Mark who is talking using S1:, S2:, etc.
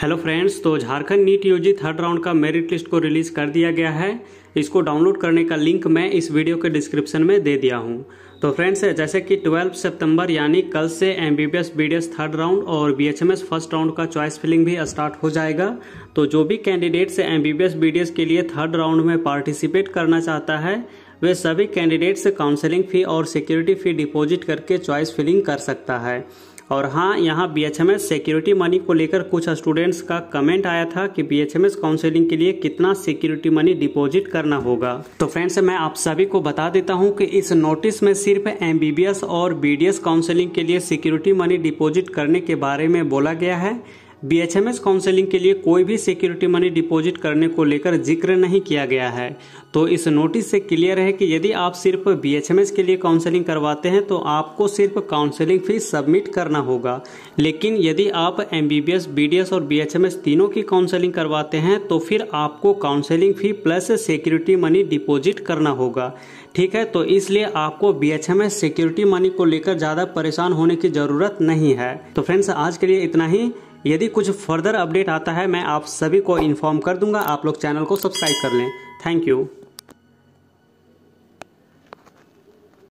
S1: hello friends तो Jharkhand NEET UG third round का merit list को रिलीज़ कर दिया गया है इसको डाउनलोड करने का लिंक मैं इस वीडियो के डिस्क्रिप्शन में दे दिया हूं तो फ्रेंड्स जैसे कि 12 सितंबर यानी कल से एम बी थर्ड राउंड और बी फर्स्ट राउंड का चॉइस फिलिंग भी स्टार्ट हो जाएगा तो जो भी कैंडिडेट्स एम बी के लिए थर्ड राउंड में पार्टिसिपेट करना चाहता है वे सभी कैंडिडेट्स काउंसलिंग फ़ी और सिक्योरिटी फ़ी डिपॉजिट करके चॉइस फिलिंग कर सकता है और हाँ यहाँ बी सिक्योरिटी मनी को लेकर कुछ स्टूडेंट्स का कमेंट आया था कि बी काउंसिलिंग के लिए कितना सिक्योरिटी मनी डिपॉजिट करना होगा तो फ्रेंड्स मैं आप सभी को बता देता हूँ कि इस नोटिस में सिर्फ एम और बी काउंसिलिंग के लिए सिक्योरिटी मनी डिपॉजिट करने के बारे में बोला गया है बीएचएमएस काउंसलिंग के लिए कोई भी सिक्योरिटी मनी डिपॉजिट करने को लेकर जिक्र नहीं किया गया है तो इस नोटिस से क्लियर है कि यदि आप सिर्फ बीएचएमएस के लिए काउंसलिंग करवाते हैं तो आपको सिर्फ काउंसलिंग फीस सबमिट करना होगा लेकिन यदि आप एमबीबीएस बीडीएस और बीएचएमएस तीनों की काउंसलिंग करवाते हैं तो फिर आपको counselling fee plus security money deposit करना होगा ठीक है तो इसलिए आपको B H M S security money को लेकर ज़्यादा परेशान होने की ज़रूरत नहीं है तो फ्रेंड्स आज के लिए इतना ही यदि कुछ फर्दर अपडेट आता है मैं आप सभी को इन्फॉर्म कर दूंगा आप लोग चैनल को सब्सक्राइब कर लें थैंक यू